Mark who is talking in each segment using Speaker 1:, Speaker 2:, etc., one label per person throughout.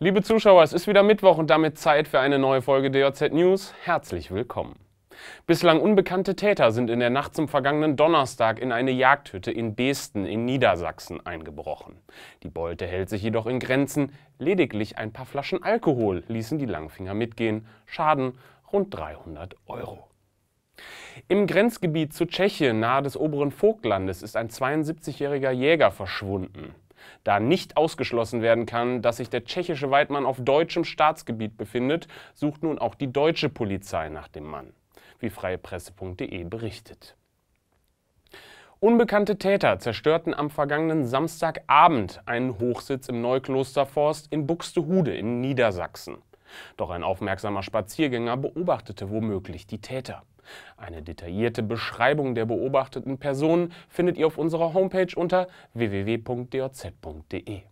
Speaker 1: Liebe Zuschauer, es ist wieder Mittwoch und damit Zeit für eine neue Folge DJZ News. Herzlich willkommen. Bislang unbekannte Täter sind in der Nacht zum vergangenen Donnerstag in eine Jagdhütte in Besten in Niedersachsen eingebrochen. Die Beute hält sich jedoch in Grenzen. Lediglich ein paar Flaschen Alkohol ließen die Langfinger mitgehen. Schaden rund 300 Euro. Im Grenzgebiet zu Tschechien nahe des oberen Vogtlandes ist ein 72-jähriger Jäger verschwunden. Da nicht ausgeschlossen werden kann, dass sich der tschechische Weidmann auf deutschem Staatsgebiet befindet, sucht nun auch die deutsche Polizei nach dem Mann, wie freiepresse.de berichtet. Unbekannte Täter zerstörten am vergangenen Samstagabend einen Hochsitz im Neuklosterforst in Buxtehude in Niedersachsen. Doch ein aufmerksamer Spaziergänger beobachtete womöglich die Täter. Eine detaillierte Beschreibung der beobachteten Personen findet ihr auf unserer Homepage unter www.djz.de.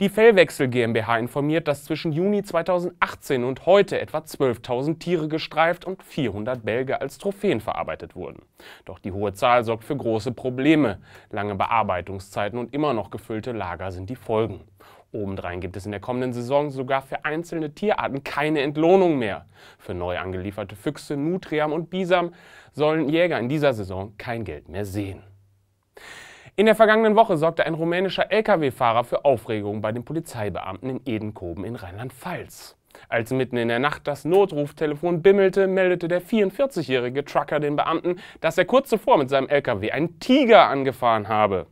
Speaker 1: Die Fellwechsel GmbH informiert, dass zwischen Juni 2018 und heute etwa 12.000 Tiere gestreift und 400 Bälge als Trophäen verarbeitet wurden. Doch die hohe Zahl sorgt für große Probleme. Lange Bearbeitungszeiten und immer noch gefüllte Lager sind die Folgen. Obendrein gibt es in der kommenden Saison sogar für einzelne Tierarten keine Entlohnung mehr. Für neu angelieferte Füchse, Nutriam und Bisam sollen Jäger in dieser Saison kein Geld mehr sehen. In der vergangenen Woche sorgte ein rumänischer Lkw-Fahrer für Aufregung bei den Polizeibeamten in Edenkoben in Rheinland-Pfalz. Als mitten in der Nacht das Notruftelefon bimmelte, meldete der 44-jährige Trucker den Beamten, dass er kurz zuvor mit seinem Lkw einen Tiger angefahren habe.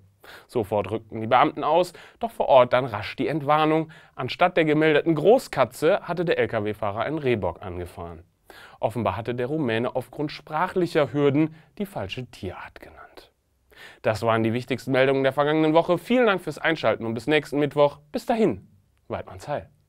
Speaker 1: Sofort rückten die Beamten aus, doch vor Ort dann rasch die Entwarnung. Anstatt der gemeldeten Großkatze hatte der Lkw-Fahrer einen Rehbock angefahren. Offenbar hatte der Rumäne aufgrund sprachlicher Hürden die falsche Tierart genannt. Das waren die wichtigsten Meldungen der vergangenen Woche. Vielen Dank fürs Einschalten und bis nächsten Mittwoch. Bis dahin, Waldmannsheil. Heil.